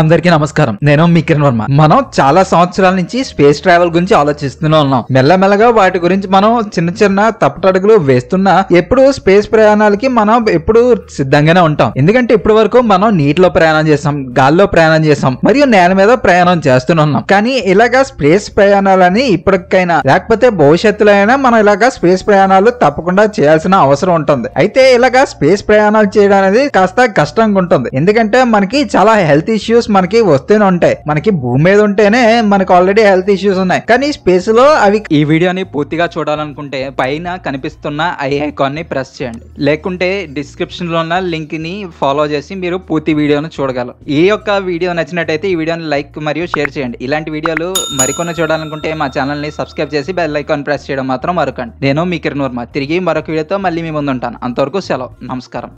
అందరికీ నమస్కారం నేను మీ కిరణ్ వర్మ మనం చాలా సంవత్సరాల నుంచి స్పేస్ ట్రావెల్ గురించి ఆలోచిస్తూనే ఉన్నాం మెల్లమెల్లగా వాటి గురించి మనం చిన్న చిన్న తప్పటడుగులు వేస్తున్నా ఎప్పుడు స్పేస్ ప్రయాణాలకి మనం ఎప్పుడు సిద్ధంగానే ఉంటాం ఎందుకంటే ఇప్పటి వరకు మనం నీటిలో ప్రయాణం చేసాం గాల్లో ప్రయాణం చేసాం మరియు నేల మీద ప్రయాణం చేస్తూనే ఉన్నాం కానీ ఇలాగా స్పేస్ ప్రయాణాలని ఇప్పటికైనా లేకపోతే భవిష్యత్తులో అయినా మనం ఇలాగా స్పేస్ ప్రయాణాలు తప్పకుండా చేయాల్సిన అవసరం ఉంటుంది అయితే ఇలాగా స్పేస్ ప్రయాణాలు చేయడం అనేది కాస్త కష్టంగా ఉంటుంది ఎందుకంటే మనకి చాలా హెల్త్ ఇష్యూస్ ఇష్యూస్ మనకి వస్తూనే ఉంటాయి మనకి భూమి మీద ఉంటేనే మనకు ఆల్రెడీ హెల్త్ ఇష్యూస్ ఉన్నాయి కానీ స్పేస్ లో అవి ఈ వీడియోని పూర్తిగా చూడాలనుకుంటే పైన కనిపిస్తున్న ఐ ఐకాన్ ని ప్రెస్ చేయండి లేకుంటే డిస్క్రిప్షన్ లో ఉన్న లింక్ ని ఫాలో చేసి మీరు పూర్తి వీడియోను చూడగలరు ఈ యొక్క వీడియో నచ్చినట్టయితే ఈ వీడియోని లైక్ మరియు షేర్ చేయండి ఇలాంటి వీడియోలు మరికొన్ని చూడాలనుకుంటే మా ఛానల్ ని సబ్స్క్రైబ్ చేసి బెల్ ఐకాన్ ప్రెస్ చేయడం మాత్రం మరొకండి నేను మీ కిరణ్ వర్మ తిరిగి మరొక వీడియోతో మళ్ళీ మీ ముందు ఉంటాను అంతవరకు సెలవు నమస్కారం